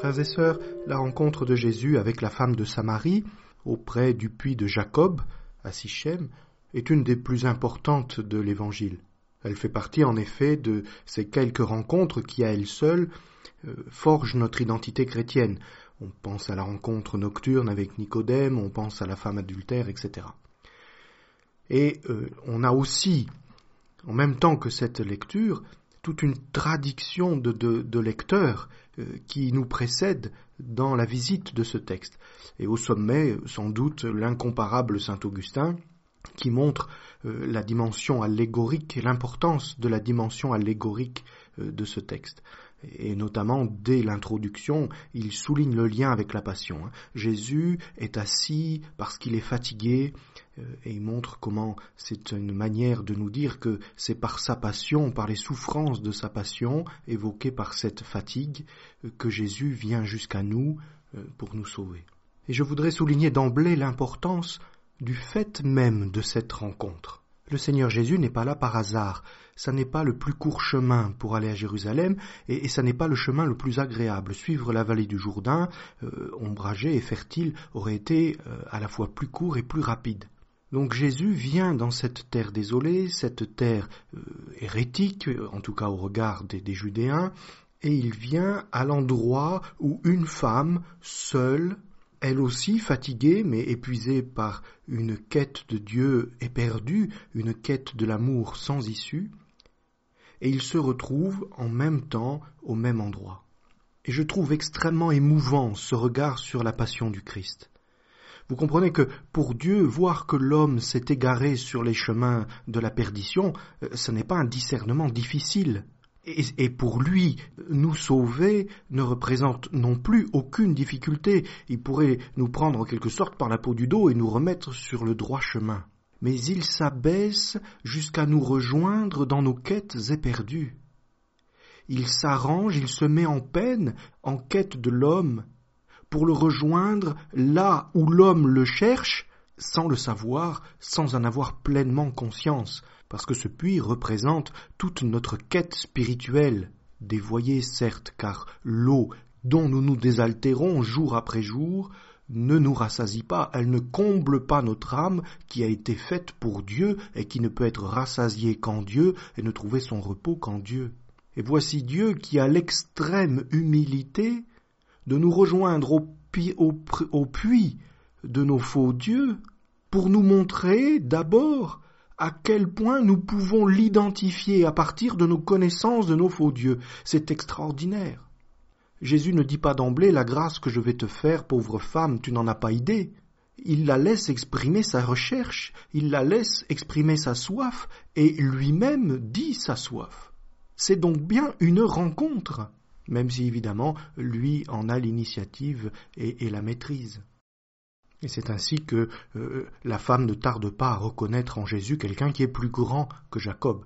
Frères et sœurs, la rencontre de Jésus avec la femme de Samarie, auprès du puits de Jacob, à Sichem, est une des plus importantes de l'Évangile. Elle fait partie en effet de ces quelques rencontres qui, à elles seules, euh, forgent notre identité chrétienne. On pense à la rencontre nocturne avec Nicodème, on pense à la femme adultère, etc. Et euh, on a aussi, en même temps que cette lecture, toute une tradition de, lecteurs euh, qui nous précède dans la visite de ce texte. Et au sommet, sans doute, l'incomparable Saint Augustin, qui montre euh, la dimension allégorique et l'importance de la dimension allégorique euh, de ce texte. Et notamment, dès l'introduction, il souligne le lien avec la passion. Hein. Jésus est assis parce qu'il est fatigué euh, et il montre comment c'est une manière de nous dire que c'est par sa passion, par les souffrances de sa passion évoquées par cette fatigue, euh, que Jésus vient jusqu'à nous euh, pour nous sauver. Et je voudrais souligner d'emblée l'importance du fait même de cette rencontre. Le Seigneur Jésus n'est pas là par hasard. Ça n'est pas le plus court chemin pour aller à Jérusalem et, ça n'est pas le chemin le plus agréable. Suivre la vallée du Jourdain, euh, ombragée et fertile, aurait été euh, à la fois plus court et plus rapide. Donc Jésus vient dans cette terre désolée, cette terre euh, hérétique, en tout cas au regard des Judéens, et il vient à l'endroit où une femme, seule, elle aussi fatiguée mais épuisée par une quête de Dieu éperdue, une quête de l'amour sans issue, et ils se retrouvent en même temps au même endroit. Et je trouve extrêmement émouvant ce regard sur la passion du Christ. Vous comprenez que pour Dieu, voir que l'homme s'est égaré sur les chemins de la perdition, euh, ce n'est pas un discernement difficile. Et, pour lui, nous sauver ne représente non plus aucune difficulté. Il pourrait nous prendre en quelque sorte par la peau du dos et nous remettre sur le droit chemin. Mais il s'abaisse jusqu'à nous rejoindre dans nos quêtes éperdues. Il s'arrange, il se met en peine en quête de l'homme, pour le rejoindre là où l'homme le cherche sans le savoir, sans en avoir pleinement conscience, parce que ce puits représente toute notre quête spirituelle, dévoyée certes, car l'eau dont nous nous désaltérons jour après jour ne nous rassasie pas, elle ne comble pas notre âme qui a été faite pour Dieu et qui ne peut être rassasiée qu'en Dieu et ne trouver son repos qu'en Dieu. Et voici Dieu qui a l'extrême humilité de nous rejoindre au, au puits de nos faux dieux pour nous montrer d'abord à quel point nous pouvons l'identifier à partir de nos connaissances de nos faux dieux. C'est extraordinaire. Jésus ne dit pas d'emblée la grâce que je vais te faire, pauvre femme, tu n'en as pas idée. Il la laisse exprimer sa recherche, il la laisse exprimer sa soif, et lui-même dit sa soif. C'est donc bien une rencontre, même si évidemment lui en a l'initiative et, la maîtrise. Et c'est ainsi que euh, la femme ne tarde pas à reconnaître en Jésus quelqu'un qui est plus grand que Jacob.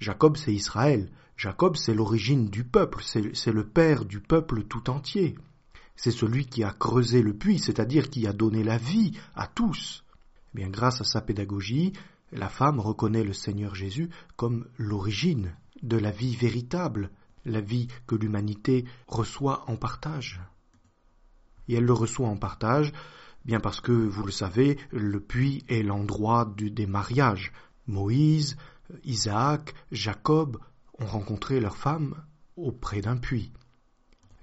Jacob, c'est Israël. Jacob, c'est l'origine du peuple, c'est le père du peuple tout entier. C'est celui qui a creusé le puits, c'est-à-dire qui a donné la vie à tous. bien, grâce à sa pédagogie, la femme reconnaît le Seigneur Jésus comme l'origine de la vie véritable, la vie que l'humanité reçoit en partage. Et elle le reçoit en partage Bien parce que, vous le savez, le puits est l'endroit des mariages. Moïse, Isaac, Jacob ont rencontré leurs femmes auprès d'un puits.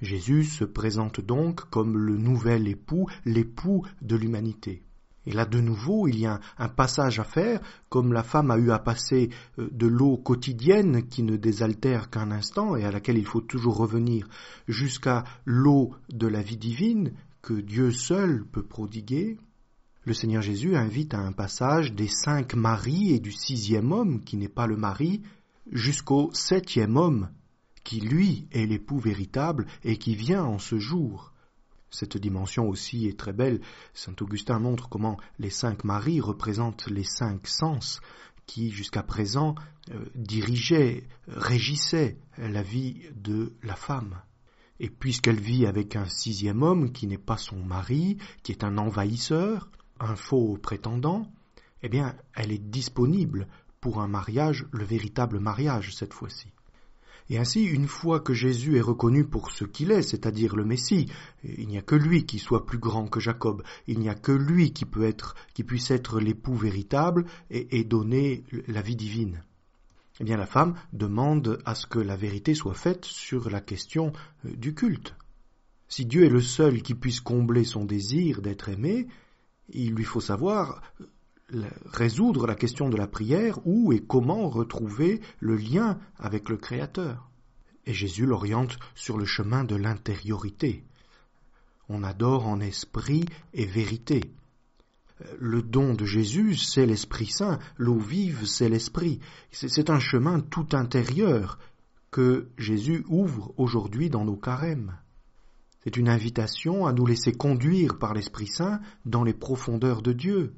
Jésus se présente donc comme le nouvel époux, l'époux de l'humanité. Et là, de nouveau, il y a un passage à faire, comme la femme a eu à passer euh, de l'eau quotidienne qui ne désaltère qu'un instant et à laquelle il faut toujours revenir, jusqu'à l'eau de la vie divine, que Dieu seul peut prodiguer, le Seigneur Jésus invite à un passage des cinq maris et du sixième homme, qui n'est pas le mari, jusqu'au septième homme, qui lui est l'époux véritable et qui vient en ce jour. Cette dimension aussi est très belle. Saint Augustin montre comment les cinq maris représentent les cinq sens qui, jusqu'à présent, euh, dirigeaient, régissaient la vie de la femme. Et puisqu'elle vit avec un sixième homme qui n'est pas son mari, qui est un envahisseur, un faux prétendant, eh bien, elle est disponible pour un mariage, le véritable mariage cette fois-ci. Et ainsi, une fois que Jésus est reconnu pour ce qu'il est, c'est-à-dire le Messie, il n'y a que lui qui soit plus grand que Jacob, il n'y a que lui qui puisse être l'époux véritable et donner la vie divine eh bien la femme demande à ce que la vérité soit faite sur la question euh, du culte. Si Dieu est le seul qui puisse combler son désir d'être aimé, il lui faut savoir euh, résoudre la question de la prière, où et comment retrouver le lien avec le Créateur. Et Jésus l'oriente sur le chemin de l'intériorité. On adore en esprit et vérité le don de Jésus, c'est l'Esprit Saint, l'eau vive, c'est l'Esprit. C'est un chemin tout intérieur que Jésus ouvre aujourd'hui dans nos carêmes. C'est une invitation à nous laisser conduire par l'Esprit Saint dans les profondeurs de Dieu.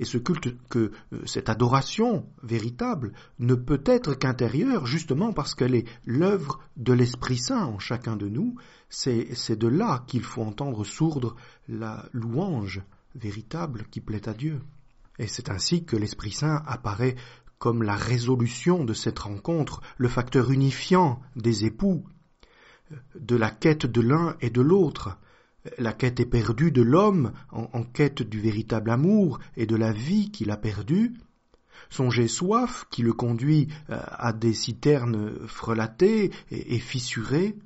Et ce culte, que euh, cette adoration véritable ne peut être qu'intérieure, justement parce qu'elle est l'œuvre de l'Esprit Saint en chacun de nous, c'est de là qu'il faut entendre sourdre la louange, véritable qui plaît à Dieu. Et c'est ainsi que l'Esprit Saint apparaît comme la résolution de cette rencontre, le facteur unifiant des époux, de la quête de l'un et de l'autre, la quête éperdue de l'homme en, quête du véritable amour et de la vie qu'il a perdue, son soif qui le conduit euh, à des citernes frelatées et fissurées,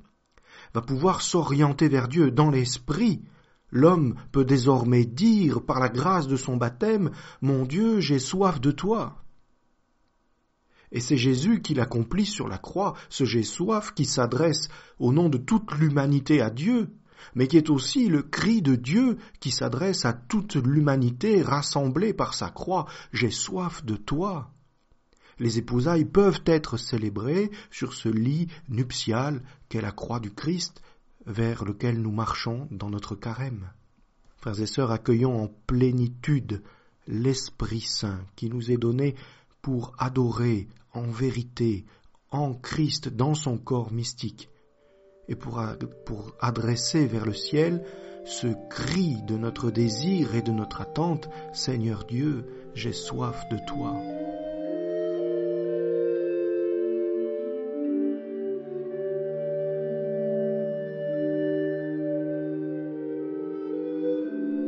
va pouvoir s'orienter vers Dieu dans l'esprit L'homme peut désormais dire, par la grâce de son baptême, Mon Dieu, j'ai soif de toi. Et c'est Jésus qui l'accomplit sur la croix, ce j'ai soif qui s'adresse au nom de toute l'humanité à Dieu, mais qui est aussi le cri de Dieu qui s'adresse à toute l'humanité rassemblée par sa croix, j'ai soif de toi. Les épousailles peuvent être célébrées sur ce lit nuptial qu'est la croix du Christ, vers lequel nous marchons dans notre carême. Frères et sœurs, accueillons en plénitude l'Esprit Saint qui nous est donné pour adorer en vérité, en Christ, dans son corps mystique, et pour, pour adresser vers le ciel ce cri de notre désir et de notre attente, Seigneur Dieu, j'ai soif de toi.